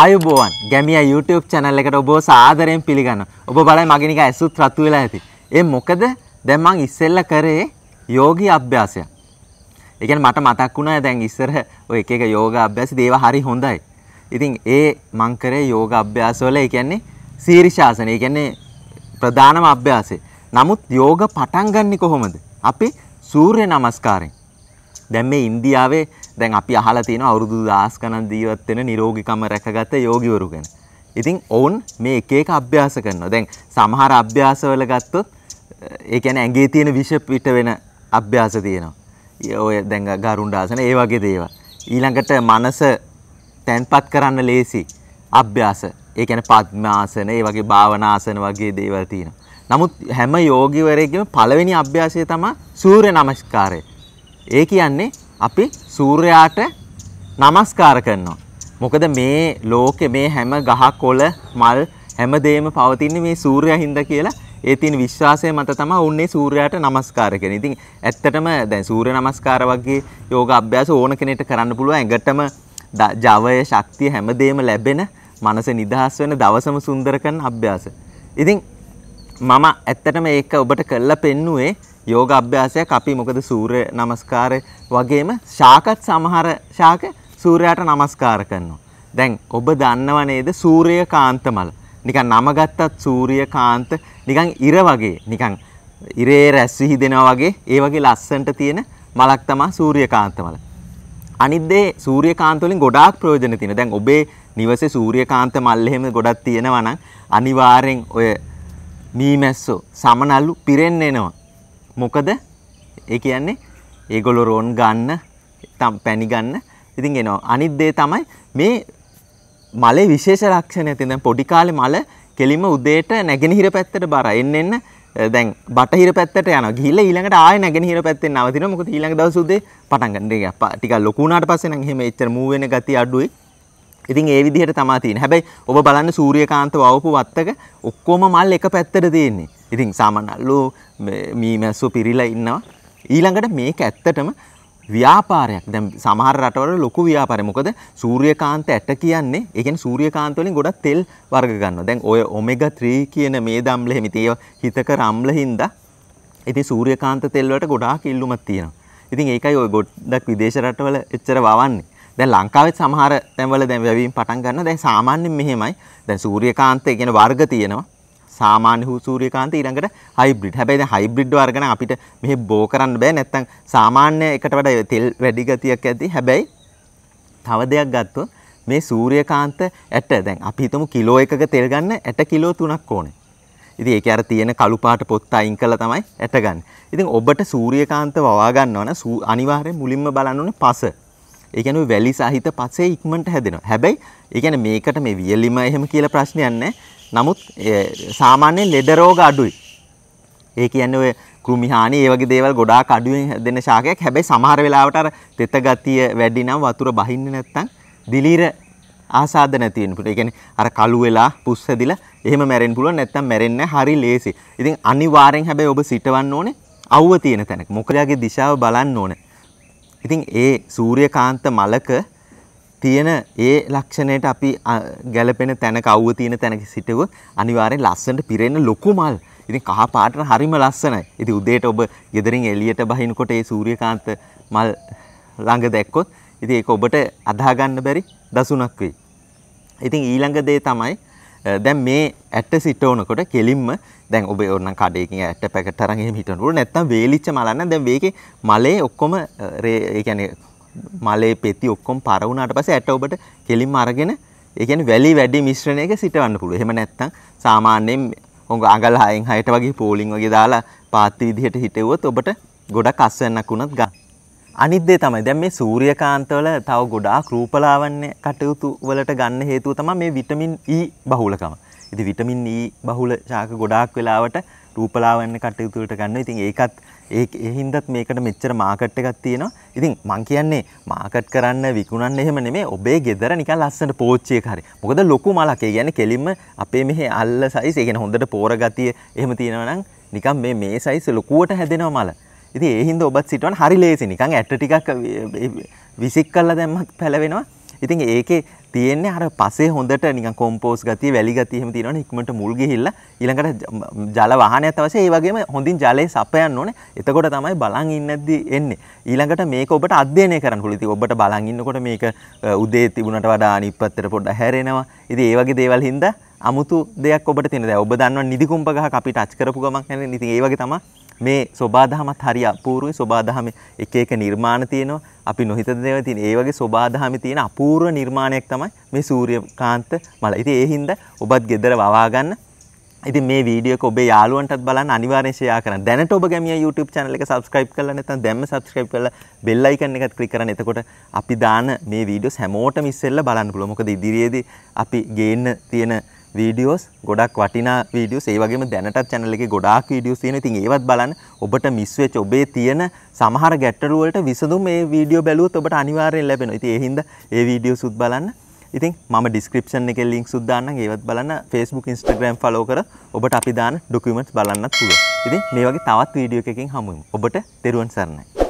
ආයුබෝවන් ගැමිය YouTube channel එකට ඔබව සාදරයෙන් පිළිගන්නවා. ඔබ බලයි මගේ නිකන් ඇසුත් රතු වෙලා ඇති. ඒ මොකද දැන් මං ඉස්සෙල්ලා කරේ යෝගී අභ්‍යාසයක්. ඒ කියන්නේ මට මතක් වුණා දැන් ඉස්සර ඔය එක එක යෝග අභ්‍යාස දේවා හරි හොඳයි. ඉතින් ඒ මං කරේ යෝග අභ්‍යාසවල ඒ කියන්නේ ශීර්ෂාසන. ඒ කියන්නේ ප්‍රධානම අභ්‍යාසය. නමුත් යෝග පටන් ගන්නෙ කොහොමද? අපි සූර්ය නමස්කාරයෙන්. දැන් මේ ඉන්දියාවේ දැන් අපි අහලා තියෙනවා අවුරුදු 1000 ගණන් ජීවත් වෙන නිරෝගීකම රැකගත යෝගිවරු ගැන. ඉතින් ඔවුන් මේ එක එක අභ්‍යාස කරනවා. දැන් සමහර අභ්‍යාසවල ගත්තොත් ඒ කියන්නේ ඇඟේ තියෙන විෂ පිට වෙන අභ්‍යාස තියෙනවා. ඔය දැන් ගරුණ්ඩාසන ඒ වගේ දේවල්. ඊළඟට මනස තැන්පත් කරන්න ලේසි අභ්‍යාස. ඒ කියන්නේ පද්මාසන, ඒ වගේ භාවනාසන වගේ දේවල් තියෙනවා. නමුත් හැම යෝගිවරයෙක්ගේම පළවෙනි අභ්‍යාසය තමයි සූර්ය නමස්කාරය. ඒ කියන්නේ අපි සූර්යාට නමස්කාර කරනවා. මොකද මේ ලෝකෙ මේ හැම ගහ කොළ මල් හැමදේම පවතින්නේ මේ සූර්යා හින්දා කියලා ඒ තියෙන විශ්වාසය මත තමයි උන්නේ සූර්යාට නමස්කාර කරන. ඉතින් ඇත්තටම දැන් සූර්ය නමස්කාර වගේ යෝග අභ්‍යාස ඕන කෙනෙක්ට කරන්න පුළුවන්. ඇඟටම ජවය ශක්තිය හැමදේම ලැබෙන මනස නිදහස් වෙන දවසම සුන්දර කරන අභ්‍යාස. ඉතින් මම ඇත්තටම ඒක ඔබට කළා පෙන්නුවේ යෝග අභ්‍යාසයක් අපි මොකද සූර්ය නමස්කාරය වගේම ශාකත් සමහර ශාක සූර්යාට නමස්කාර කරනවා. දැන් ඔබ දන්නව නේද සූර්ය කාන්තමල. නිකන් නම ගත්තත් සූර්ය කාන්ත නිකන් ඉර වගේ නිකන් ඉරේ රැස් විහිදෙනවා වගේ ඒ වගේ ලස්සනට තියෙන මලක් තමයි සූර්ය කාන්තමල. අනිත් දේ සූර්ය කාන්ත වලින් ගොඩාක් ප්‍රයෝජන තියෙනවා. දැන් ඔබේ නිවසේ සූර්ය කාන්ත මල් එහෙම ගොඩක් තියෙනවා නම් අනිවාර්යෙන් ඔය මීමැස්සෝ සමනලු පිරෙන්න එනවා. මොකද ඒ කියන්නේ ඒගොල්ලෝ රෝන් ගන්න තම් පැණි ගන්න ඉතින් එනවා අනිත් දේ තමයි මේ මලේ විශේෂ ලක්ෂණය තියෙන පොඩි කාලේ මල කෙලිම උදේට නැගෙනහිර පැත්තට බාර එන්න එන්න දැන් බටහිර පැත්තට යනවා ගිහිල්ලා ඊළඟට ආයෙ නැගෙනහිර පැත්තෙන් නවතිනවා මොකද ඊළඟ දවස් උදේ පටන් ගන්න එක ටිකක් ලොකු වුණාට පස්සේ නම් එහෙම එච්චර මූව් වෙන ගතිය අඩුයි ඉතින් ඒ විදිහට තමා තියෙන. හැබැයි ඔබ බලන්න සූර්යකාන්ත වවපු වත්තක ඔක්කොම මල් එක පැත්තට තියෙන්නේ. ඉතින් සාමාන්‍යලු මේ මැස්සෝ පිරිලා ඉන්නවා. ඊළඟට මේක ඇත්තටම ව්‍යාපාරයක්. දැන් සමහර රටවල ලොකු ව්‍යාපාරයක්. මොකද සූර්යකාන්ත ඇට කියන්නේ, ඒ කියන්නේ සූර්යකාන්ත වලින් ගොඩක් තෙල් වර්ග ගන්නවා. දැන් ඔය omega 3 කියන මේ දම්ල හිමිත ඒවා හිතක රම්ල හින්දා ඉතින් සූර්යකාන්ත තෙල් වලට ගොඩාක් ඉල්ලුමක් තියෙනවා. ඉතින් ඒකයි ඔය ගොඩක් විදේශ රටවල එච්චර වවන්නේ. දැන් ලංකාවේ සමහර තැන්වල දැන් වැවීම් පටන් ගන්නවා. දැන් සාමාන්‍යයෙන් මෙහෙමයි. දැන් සූර්යකාන්තය කියන වර්ග තියෙනවා. සාමාන්‍ය හු සූර්යකාන්ත ඊළඟට හයිබ්‍රිඩ්. හැබැයි දැන් හයිබ්‍රිඩ් වර්ග නම් අපිට මෙහෙ බෝ කරන්න බෑ. නැත්තම් සාමාන්‍ය එකට වඩා තෙල් වැඩි ගතියක් ඇති. හැබැයි තව දෙයක් ගත්තොත් මේ සූර්යකාන්ත ඇට දැන් අපි හිතමු කිලෝ එකක තෙල් ගන්න ඇට කිලෝ 3ක් ඕනේ. ඉතින් ඒකේ අර තියෙන කළු පාට පොත්ත අයින් කළා තමයි ඇට ගන්න. ඉතින් ඔබට සූර්යකාන්ත වවා ගන්නවා නම් අනිවාර්යෙන් මුලින්ම බලන්න ඕනේ පස. ඒකන වැලි සහිත පසේ ඉක්මට හැදෙනවා හැබැයි ඒගැන මේකට මේ වියලිම එහෙම කියල ප්‍රශ්නයන්න නමුත් සාමාන්‍යයෙන් ලෙඩරෝග අඩුයි ඒ කියන්න ඔය කෘමිහානි ඒ වගේ දේවල් ගොඩාක් අඩුවෙන් දෙන ශාකයක් හැබැයි සමහර වෙලාවට අර තෙත ගතිය වැඩි නම් වතුර බහින්නේ නැත්තම් දිලීර ආසාද නැති වෙන්න පුළුවන්. ඒ කියන්නේ අර කළු වෙලා පුස් හැදිලා එහෙම මැරෙන්න පුළුවන් නැත්නම් මැරෙන්නේ හරි ලේසි. ඉතින් අනිවාර්යෙන් හැබැයි ඔබ සිටවන්න ඕනේ අවුව තියෙන තැනක. මොකද දිශාව බලන්න ඕනේ. ඉතින් ඒ සූර්යකාන්ත මලක තියෙන ඒ ලක්ෂණයට අපි ගැලපෙන තැනක අවුව තියෙන තැනක සිටව අනිවාර්යෙන් ලස්සනට පිරෙන ලොකු මල්. ඉතින් කහ පාට හරිම ලස්සනයි. ඉතින් උදේට ඔබ ගෙදරින් එළියට බහිනකොට ඒ සූර්යකාන්ත මල් ළඟ දැක්කොත් ඉතින් ඒක ඔබට අදා ගන්න බැරි දසුණක් වෙයි. ඉතින් ඊළඟ දේ තමයි Uh, දැන් මේ ඇට සිට ඕනකොට කෙලින්ම දැන් ඔබ ඔන්න කඩයකින් ඇට පැකට තරන් එහෙම හිටනකොට නැත්තම් වේලිච්ච මලන්න දැන් මේකේ මලේ ඔක්කොම uh, ඒ කියන්නේ මලේ පෙති ඔක්කොම පර වුණාට පස්සේ ඇට ඔබට කෙලින්ම අරගෙන ඒ කියන්නේ වැලි වැඩි මිශ්‍රණයක සිටවන්න පුළුවන්. එහෙම නැත්තම් සාමාන්‍යයෙන් ඔඟ අඟල් හයෙන් හයට වගේ පෝලිං වගේ දාලා පාත්ති විදිහට හිටෙව්වොත් ඔබට ගොඩක් අස්වැන්නක් වුණත් ගන්න. අනිත් දේ තමයි දැන් මේ සූර්යකාන්තවල තව ගොඩාක් රූපලාවන්‍ය කටයුතු වලට ගන්න හේතුව තමයි මේ විටමින් E බහුලකම. ඉතින් විටමින් E බහුල ශාක ගොඩාක් වෙලාවට රූපලාවන්‍ය කටයුතු වලට ගන්නවා. ඉතින් ඒකත් ඒ හින්දාත් මේකට මෙච්චර මාකට් එකක් තියෙනවා. ඉතින් මං කියන්නේ මාකට් කරන්න විකුණන්න එහෙම නෙමෙයි. ඔබේ ගෙදර නිකන් ලස්සන පෝච්චි එකක් හරි. මොකද ලොකු මලක්. ඒ කියන්නේ කෙලින්ම අපේ මෙහි අල්ල සයිස්. ඒ කියන්නේ හොඳට පෝර ගතිය එහෙම තියෙනවා නම් නිකන් මේ මේ සයිස් ලොකුවට හැදෙනවා මල. ඉති ඒහින්ද ඔබත් සිටුවන් හරි ලේසි නිකං ඇට ටිකක් විසික් කල්ල දැම්මක් පැලවෙනවා ඉතින් ඒකේ තියෙන්නේ අර පසේ හොඳට නිකන් කොම්පෝස් ගතිය වැලි ගතිය එහෙම තියෙනවනේ ඉක්මනට මුල් ගිහිල්ලා ඊළඟට ජල වාහනයක් අවශ්‍ය ඒ වගේම හොඳින් ජලය සපයන්න ඕනේ එතකොට තමයි බලන් ඉන්නද්දි එන්නේ ඊළඟට මේක ඔබට අධ්‍යයනය කරන්න පුළුවන් ඉතින් ඔබට බලන් ඉන්නකොට මේක උදේ තිබුණට වඩා අනිත් පැත්තට පොඩ්ඩක් හැරෙනවා ඉතින් ඒ වගේ දේවල් හින්දා අමුතු දෙයක් ඔබට තියෙන දැන් ඔබ දන්නවා නිදි කුම්ප ගහක අපි ටච් කරපු ගමන් හැරෙන ඉතින් ඒ වගේ තමයි මේ සෝබාදහමත් හරි අපූර්වයි සෝබාදහමේ එක එක නිර්මාණ තියෙනවා අපි නොහිත දේව තියෙන ඒ වගේ සෝබාදහමේ තියෙන අපූර්ව නිර්මාණයක් තමයි මේ සූර්යකාන්ත මල. ඉතින් ඒ හින්දා ඔබත් ගෙදර වවා ගන්න. ඉතින් මේ වීඩියෝ එක ඔබේ යාළුවන්ටත් බලන්න අනිවාර්යෙන් ෂෙයා කරන්න. දැනට ඔබ ගැමියා YouTube channel එක subscribe කරලා නැත්නම් දැම්ම subscribe කරලා bell icon එකත් click කරන්න. එතකොට අපි දාන මේ වීඩියෝස් හැමෝටම ඉස්සෙල්ලා බලන්න පුළුවන්. මොකද ඉදිරියේදී අපි ගේන්න තියෙන වීඩියෝස් ගොඩක් වටිනා වීඩියෝස් ඒ වගේම දැනටත් channel එකේ ගොඩාක් වීඩියෝස් තියෙනවා. ඉතින් ඒවත් බලන්න. ඔබට මිස් වෙච්ච ඔබේ තියෙන සමහර ගැටලු වලට විසඳුම් මේ වීඩියෝ බැලුවොත් ඔබට අනිවාර්යෙන් ලැබෙනවා. ඉතින් ඒ හින්දා ඒ වීඩියෝස් උත් බලන්න. ඉතින් මම ඩිස්ක්‍රිප්ෂන් එකේ ලින්ක්ස් උත් දාන්නම්. ඒවත් බලන්න Facebook Instagram follow කර ඔබට අපි දාන documents බලන්නත් පුළුවන්. ඉතින් මේ වගේ තවත් වීඩියෝ එකකින් හමුවෙමු. ඔබට තෙරුවන් සරණයි.